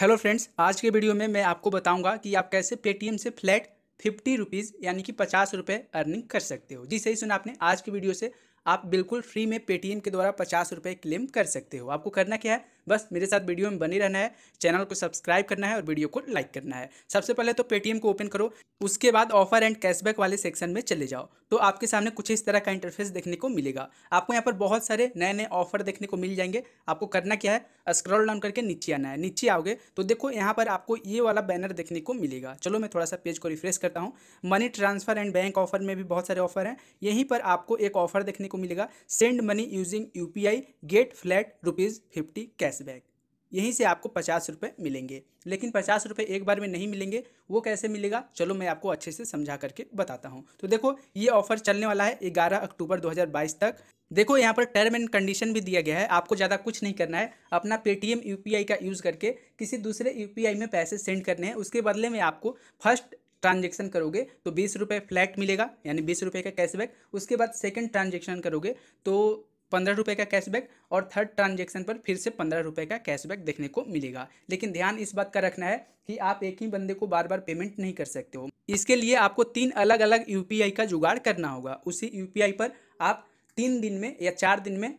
hello friends आज के video में मैं आपको बताऊंगा कि आप कैसे पेटीएम से फ्लैट फिफ्टी रुपीज़ यानी कि पचास रुपये अर्निंग कर सकते हो जी सही सुना आपने आज की वीडियो से आप बिल्कुल फ्री में पेटीएम के द्वारा पचास रुपये क्लेम कर सकते हो आपको करना क्या है बस मेरे साथ वीडियो में बनी रहना है चैनल को सब्सक्राइब करना है और वीडियो को लाइक करना है सबसे पहले तो पेटीएम को ओपन करो उसके बाद ऑफर एंड कैशबैक वाले सेक्शन में चले जाओ तो आपके सामने कुछ इस तरह का इंटरफेस देखने को मिलेगा आपको यहाँ पर बहुत सारे नए नए ऑफर देखने को मिल जाएंगे आपको करना क्या है स्क्रॉल डाउन करके नीचे आना है नीचे आओगे तो देखो यहाँ पर आपको ये वाला बैनर देखने को मिलेगा चलो मैं थोड़ा सा पेज को रिफ्रेश करता हूँ money transfer and bank offer में भी बहुत सारे ऑफर हैं यहीं पर आपको एक ऑफर देखने को मिलेगा send money using UPI get flat rupees fifty cash cashback यहीं से आपको पचास रुपये मिलेंगे लेकिन पचास रुपये एक बार में नहीं मिलेंगे वो कैसे मिलेगा चलो मैं आपको अच्छे से समझा करके बताता हूँ तो देखो ये ऑफर चलने वाला है ग्यारह अक्टूबर 2022 तक देखो यहाँ पर टर्म एंड कंडीशन भी दिया गया है आपको ज़्यादा कुछ नहीं करना है अपना पेटीएम यू का यूज़ करके किसी दूसरे यू में पैसे सेंड करने हैं उसके बदले में आपको फर्स्ट ट्रांजेक्शन करोगे तो बीस रुपये फ्लैट मिलेगा यानी बीस रुपये का कैशबैक उसके बाद सेकंड ट्रांजेक्शन करोगे तो पंद्रह रुपये का कैशबैक और थर्ड ट्रांजेक्शन पर फिर से पंद्रह रुपये का कैशबैक देखने को मिलेगा लेकिन ध्यान इस बात का रखना है कि आप एक ही बंदे को बार बार पेमेंट नहीं कर सकते हो इसके लिए आपको तीन अलग अलग यू का जुगाड़ करना होगा उसी यू पर आप तीन दिन में या चार दिन में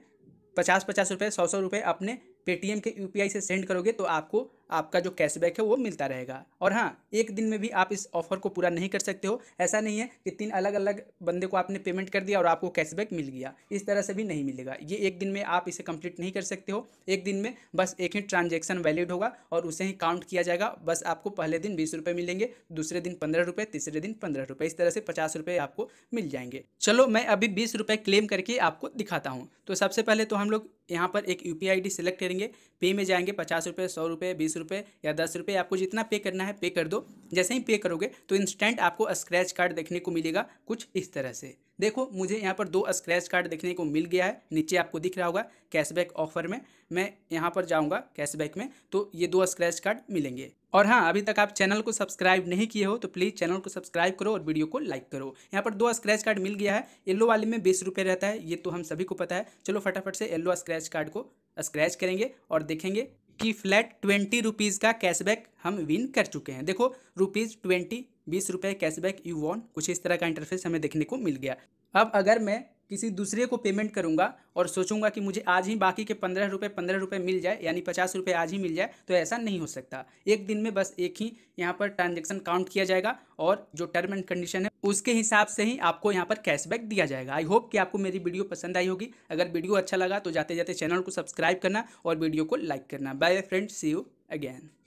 पचास पचास रुपये सौ सौ रुपये अपने पेटीएम के यू से सेंड करोगे तो आपको आपका जो कैशबैक है वो मिलता रहेगा और हाँ एक दिन में भी आप इस ऑफर को पूरा नहीं कर सकते हो ऐसा नहीं है कि तीन अलग अलग बंदे को आपने पेमेंट कर दिया और आपको कैशबैक मिल गया इस तरह से भी नहीं मिलेगा ये एक दिन में आप इसे कंप्लीट नहीं कर सकते हो एक दिन में बस एक ही ट्रांजेक्शन वैलिड होगा और उसे ही काउंट किया जाएगा बस आपको पहले दिन बीस रुपये मिलेंगे दूसरे दिन पंद्रह रुपये तीसरे दिन पंद्रह रुपये इस तरह से पचास रुपये आपको मिल जाएंगे चलो मैं अभी बीस रुपये क्लेम करके आपको दिखाता हूँ तो सबसे पहले तो हम लोग यहाँ पर एक यू पी सेलेक्ट करेंगे पे में जाएंगे पचास रुपये सौ रुपये बीस रुपये या दस रुपये आपको जितना पे करना है पे कर दो जैसे ही पे करोगे तो इंस्टेंट आपको स्क्रैच कार्ड देखने को मिलेगा कुछ इस तरह से देखो मुझे यहाँ पर दो स्क्रैच कार्ड देखने को मिल गया है नीचे आपको दिख रहा होगा कैशबैक ऑफर में मैं यहाँ पर जाऊँगा कैशबैक में तो ये दो स्क्रैच कार्ड मिलेंगे और हाँ अभी तक आप चैनल को सब्सक्राइब नहीं किए हो तो प्लीज़ चैनल को सब्सक्राइब करो और वीडियो को लाइक करो यहाँ पर दो स्क्रैच कार्ड मिल गया है येल्लो वाले में बीस रुपये रहता है ये तो हम सभी को पता है चलो फटाफट से येल्लो स्क्रैच कार्ड को स्क्रैच करेंगे और देखेंगे कि फ्लैट ट्वेंटी रुपीज़ का कैशबैक हम विन कर चुके हैं देखो रुपीज़ ट्वेंटी बीस रुपये कैशबैक यू वॉन कुछ इस तरह का इंटरफेस हमें देखने को मिल गया अब अगर मैं किसी दूसरे को पेमेंट करूँगा और सोचूंगा कि मुझे आज ही बाकी के पंद्रह रुपये पंद्रह रुपये मिल जाए यानी पचास रुपये आज ही मिल जाए तो ऐसा नहीं हो सकता एक दिन में बस एक ही यहाँ पर ट्रांजेक्शन काउंट किया जाएगा और जो टर्म एंड कंडीशन है उसके हिसाब से ही आपको यहाँ पर कैशबैक दिया जाएगा आई होप कि आपको मेरी वीडियो पसंद आई होगी अगर वीडियो अच्छा लगा तो जाते जाते चैनल को सब्सक्राइब करना और वीडियो को लाइक करना bye friends see you again